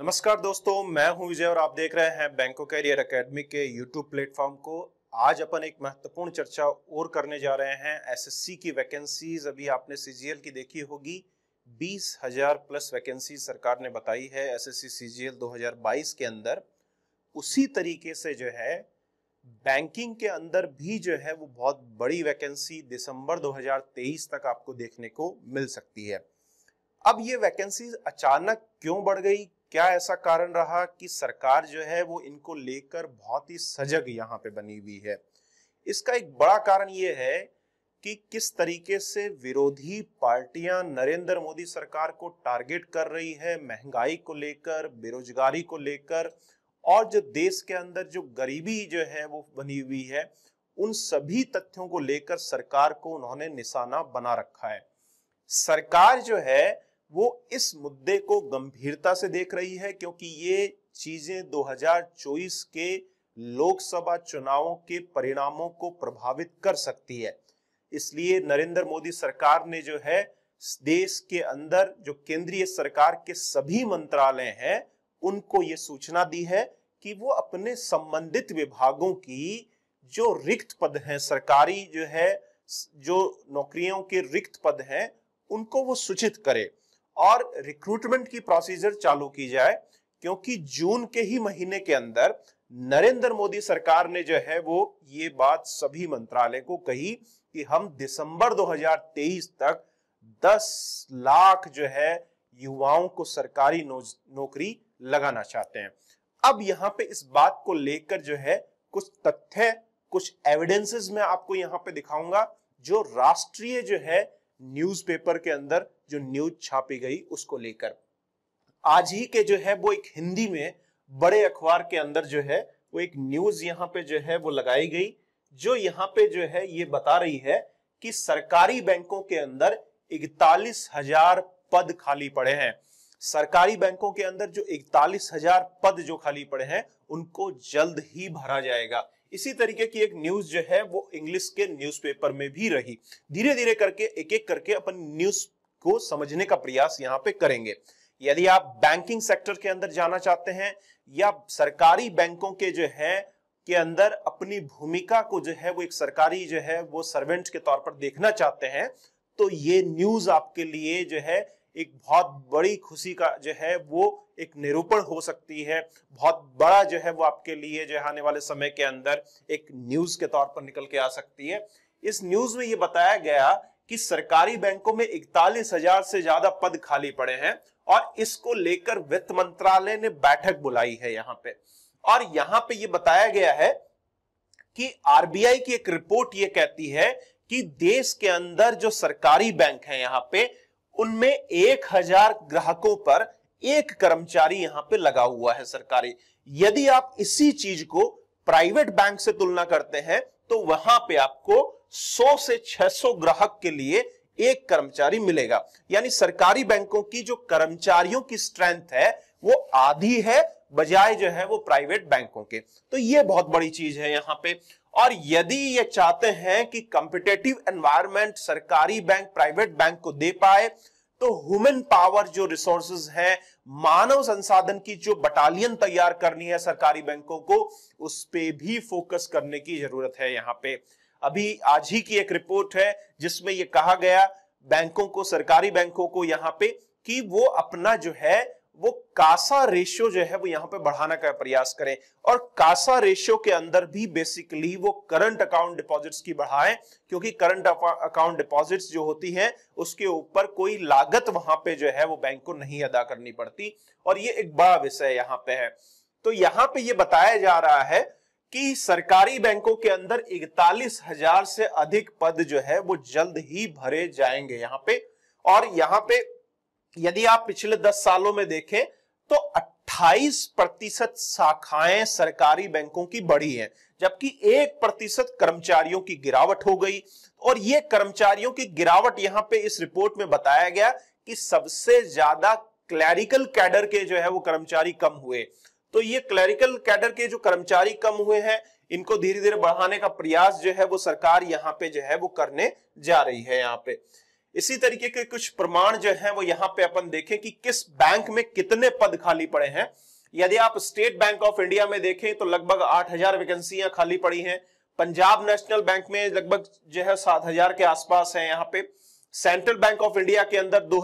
नमस्कार दोस्तों मैं हूं विजय और आप देख रहे हैं बैंको कैरियर एकेडमी के यूट्यूब प्लेटफॉर्म को आज अपन एक महत्वपूर्ण चर्चा और करने जा रहे हैं एसएससी की वैकेंसीज अभी आपने सीजीएल की देखी होगी बीस हजार प्लस वैकेंसी सरकार ने बताई है एसएससी सीजीएल 2022 के अंदर उसी तरीके से जो है बैंकिंग के अंदर भी जो है वो बहुत बड़ी वैकेंसी दिसंबर 2023 तक आपको देखने को मिल सकती है अब ये वैकेंसीज अचानक क्यों बढ़ गई क्या ऐसा कारण रहा कि सरकार जो है वो इनको लेकर बहुत ही सजग यहाँ पे बनी हुई है इसका एक बड़ा कारण ये है कि किस तरीके से विरोधी पार्टियां नरेंद्र मोदी सरकार को टारगेट कर रही है महंगाई को लेकर बेरोजगारी को लेकर और जो देश के अंदर जो गरीबी जो है वो बनी हुई है उन सभी तथ्यों को लेकर सरकार को उन्होंने निशाना बना रखा है सरकार जो है वो इस मुद्दे को गंभीरता से देख रही है क्योंकि ये चीजें 2024 के लोकसभा चुनावों के परिणामों को प्रभावित कर सकती है इसलिए नरेंद्र मोदी सरकार ने जो है देश के अंदर जो केंद्रीय सरकार के सभी मंत्रालय हैं उनको ये सूचना दी है कि वो अपने संबंधित विभागों की जो रिक्त पद हैं सरकारी जो है जो नौकरियों के रिक्त पद हैं उनको वो सूचित करे और रिक्रूटमेंट की प्रोसीजर चालू की जाए क्योंकि जून के ही महीने के अंदर नरेंद्र मोदी सरकार ने जो है वो ये बात सभी मंत्रालय को कही कि हम दिसंबर 2023 तक 10 लाख जो है युवाओं को सरकारी नौकरी लगाना चाहते हैं अब यहाँ पे इस बात को लेकर जो है कुछ तथ्य कुछ एविडेंसेस मैं आपको यहाँ पे दिखाऊंगा जो राष्ट्रीय जो है न्यूज़पेपर के अंदर जो न्यूज छापी गई उसको लेकर आज ही के जो है वो एक हिंदी में बड़े अखबार के अंदर जो है वो एक न्यूज यहाँ पे जो है वो लगाई गई जो यहाँ पे जो है ये बता रही है कि सरकारी बैंकों के अंदर इकतालीस हजार पद खाली पड़े हैं सरकारी बैंकों के अंदर जो इकतालीस हजार पद जो खाली पड़े हैं उनको जल्द ही भरा जाएगा इसी तरीके की एक न्यूज जो है वो इंग्लिश के न्यूज़पेपर में भी रही धीरे धीरे करके एक एक करके अपन न्यूज को समझने का प्रयास यहाँ पे करेंगे यदि आप बैंकिंग सेक्टर के अंदर जाना चाहते हैं या सरकारी बैंकों के जो है के अंदर अपनी भूमिका को जो है वो एक सरकारी जो है वो सर्वेंट के तौर पर देखना चाहते हैं तो ये न्यूज आपके लिए जो है एक बहुत बड़ी खुशी का जो है वो एक निरूपण हो सकती है बहुत बड़ा जो है वो आपके लिए जो है आने वाले समय के अंदर एक न्यूज के तौर पर निकल के आ सकती है इस न्यूज में ये बताया गया कि सरकारी बैंकों में इकतालीस हजार से ज्यादा पद खाली पड़े हैं और इसको लेकर वित्त मंत्रालय ने बैठक बुलाई है यहाँ पे और यहाँ पे ये बताया गया है कि आरबीआई की एक रिपोर्ट ये कहती है कि देश के अंदर जो सरकारी बैंक है यहाँ पे उनमें एक हजार ग्राहकों पर एक कर्मचारी यहाँ पे लगा हुआ है सरकारी यदि आप इसी चीज को प्राइवेट बैंक से तुलना करते हैं तो वहां पे आपको 100 से 600 ग्राहक के लिए एक कर्मचारी मिलेगा यानी सरकारी बैंकों की जो कर्मचारियों की स्ट्रेंथ है वो आधी है बजाय जो है वो प्राइवेट बैंकों के तो ये बहुत बड़ी चीज है यहाँ पे और यदि ये चाहते हैं कि कंपिटेटिव एनवायरमेंट सरकारी बैंक प्राइवेट बैंक को दे पाए तो ह्यूमन पावर जो रिसोर्सेज है मानव संसाधन की जो बटालियन तैयार करनी है सरकारी बैंकों को उस पर भी फोकस करने की जरूरत है यहाँ पे अभी आज ही की एक रिपोर्ट है जिसमें यह कहा गया बैंकों को सरकारी बैंकों को यहां पे कि वो अपना जो है वो कासा रेशियो जो है वो यहां पे बढ़ाना का प्रयास करें और कासा रेशियो के अंदर भी बेसिकली वो करंट अकाउंट डिपॉजिट्स की बढ़ाएं क्योंकि करंट अकाउंट डिपॉजिट्स जो होती हैं उसके ऊपर कोई लागत वहां पे जो है वो बैंक को नहीं अदा करनी पड़ती और ये एक बड़ा विषय यहाँ पे है तो यहाँ पे ये बताया जा रहा है कि सरकारी बैंकों के अंदर इकतालीस हजार से अधिक पद जो है वो जल्द ही भरे जाएंगे यहाँ पे और यहाँ पे यदि आप पिछले दस सालों में देखें तो 28 प्रतिशत शाखाएं सरकारी बैंकों की बढ़ी हैं जबकि एक प्रतिशत कर्मचारियों की गिरावट हो गई और ये कर्मचारियों की गिरावट यहाँ पे इस रिपोर्ट में बताया गया कि सबसे ज्यादा क्लैरिकल कैडर के जो है वो कर्मचारी कम हुए तो ये क्लरिकल कैडर के जो कर्मचारी कम हुए हैं इनको धीरे धीरे बढ़ाने का प्रयास जो है वो सरकार यहाँ पे जो है वो करने जा रही है यहाँ पे इसी तरीके के कुछ प्रमाण जो है वो यहाँ पे अपन देखें कि किस बैंक में कितने पद खाली पड़े हैं यदि आप स्टेट बैंक ऑफ इंडिया में देखें तो लगभग आठ हजार वैकेंसियां खाली पड़ी हैं पंजाब नेशनल बैंक में लगभग जो है सात हजार के आसपास है यहाँ पे सेंट्रल बैंक ऑफ इंडिया के अंदर दो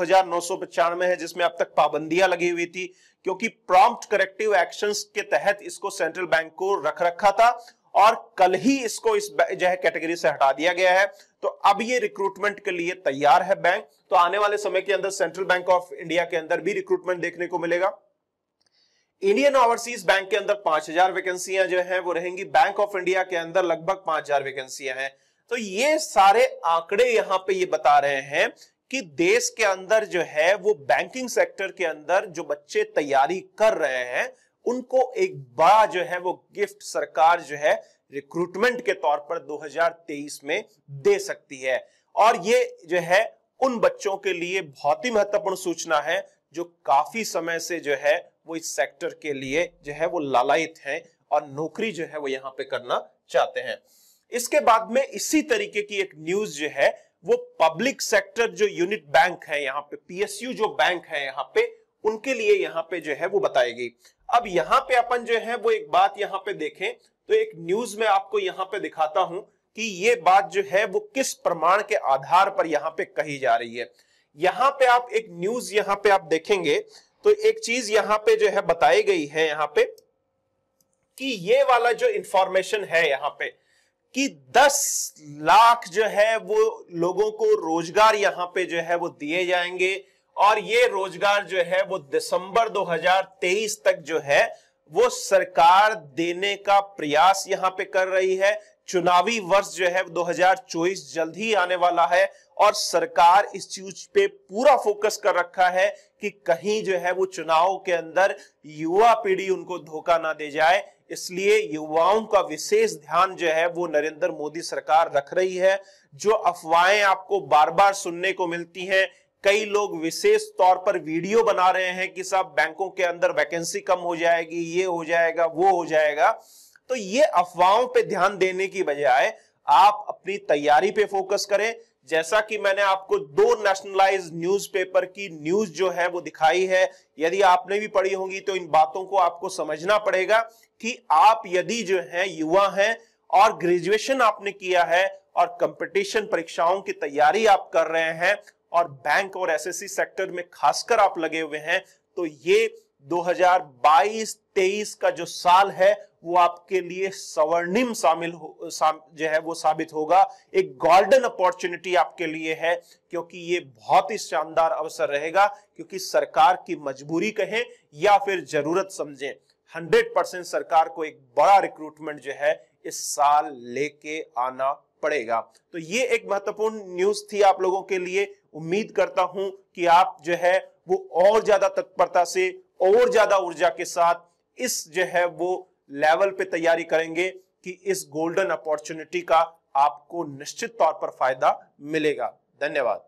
है जिसमें अब तक पाबंदियां लगी हुई थी क्योंकि प्रॉम्प्ट करेक्टिव एक्शंस के तहत इसको सेंट्रल बैंक को रख रखा था और कल ही इसको इस जो है कैटेगरी से हटा दिया गया है तो अब ये रिक्रूटमेंट के लिए तैयार है बैंक तो आने वाले समय के अंदर सेंट्रल बैंक ऑफ इंडिया के अंदर भी रिक्रूटमेंट देखने को मिलेगा इंडियन ओवरसीज बैंक के अंदर 5000 वैकेंसियां जो है वो रहेंगी बैंक ऑफ इंडिया के अंदर लगभग 5000 वैकेंसियां हैं तो ये सारे आंकड़े यहाँ पे ये बता रहे हैं कि देश के अंदर जो है वो बैंकिंग सेक्टर के अंदर जो बच्चे तैयारी कर रहे हैं उनको एक बड़ा जो है वो गिफ्ट सरकार जो है रिक्रूटमेंट के तौर पर 2023 में दे सकती है और ये जो है उन बच्चों के लिए बहुत ही महत्वपूर्ण सूचना है जो काफी समय से जो है वो इस सेक्टर के लिए जो है वो लालयित हैं और नौकरी जो है वो यहाँ पे करना चाहते हैं इसके बाद में इसी तरीके की एक न्यूज जो है वो पब्लिक सेक्टर जो यूनिट बैंक है यहाँ पे पीएसयू जो बैंक है यहाँ पे उनके लिए यहाँ पे जो है वो बताई गई अब यहाँ पे अपन जो है वो एक बात यहाँ पे देखें तो एक न्यूज में आपको यहाँ पे दिखाता हूं कि ये बात जो है वो किस प्रमाण के आधार पर यहाँ पे कही जा रही है यहाँ पे आप एक न्यूज यहाँ पे आप देखेंगे तो एक चीज यहाँ पे जो है बताई गई है यहाँ पे कि ये वाला जो इंफॉर्मेशन है यहाँ पे कि 10 लाख जो है वो लोगों को रोजगार यहाँ पे जो है वो दिए जाएंगे और ये रोजगार जो है वो दिसंबर 2023 तक जो है वो सरकार देने का प्रयास यहाँ पे कर रही है चुनावी वर्ष जो है 2024 जल्द ही आने वाला है और सरकार इस चीज पे पूरा फोकस कर रखा है कि कहीं जो है वो चुनाव के अंदर युवा पीढ़ी उनको धोखा ना दे जाए इसलिए युवाओं का विशेष ध्यान जो है वो नरेंद्र मोदी सरकार रख रही है जो अफवाहें आपको बार बार सुनने को मिलती हैं कई लोग विशेष तौर पर वीडियो बना रहे हैं कि साहब बैंकों के अंदर वैकेंसी कम हो जाएगी ये हो जाएगा वो हो जाएगा तो ये अफवाहों पे ध्यान देने की बजाय आप अपनी तैयारी पे फोकस करें जैसा कि मैंने आपको दो नेशनलाइज न्यूज़पेपर की न्यूज जो है वो दिखाई है यदि आपने भी पढ़ी होगी तो इन बातों को आपको समझना पड़ेगा कि आप यदि जो है युवा हैं और ग्रेजुएशन आपने किया है और कंपटीशन परीक्षाओं की तैयारी आप कर रहे हैं और बैंक और एसएससी सेक्टर में खासकर आप लगे हुए हैं तो ये 2022-23 का जो साल है वो आपके लिए स्वर्णिम शामिल जो है वो साबित होगा एक गोल्डन अपॉर्चुनिटी आपके लिए है क्योंकि ये बहुत ही शानदार अवसर रहेगा क्योंकि सरकार की मजबूरी कहें या फिर जरूरत समझें 100 परसेंट सरकार को एक बड़ा रिक्रूटमेंट जो है इस साल लेके आना पड़ेगा तो ये एक महत्वपूर्ण न्यूज थी आप लोगों के लिए उम्मीद करता हूं कि आप जो है वो और ज्यादा तत्परता से और ज्यादा ऊर्जा के साथ इस जो है वो लेवल पे तैयारी करेंगे कि इस गोल्डन अपॉर्चुनिटी का आपको निश्चित तौर पर फायदा मिलेगा धन्यवाद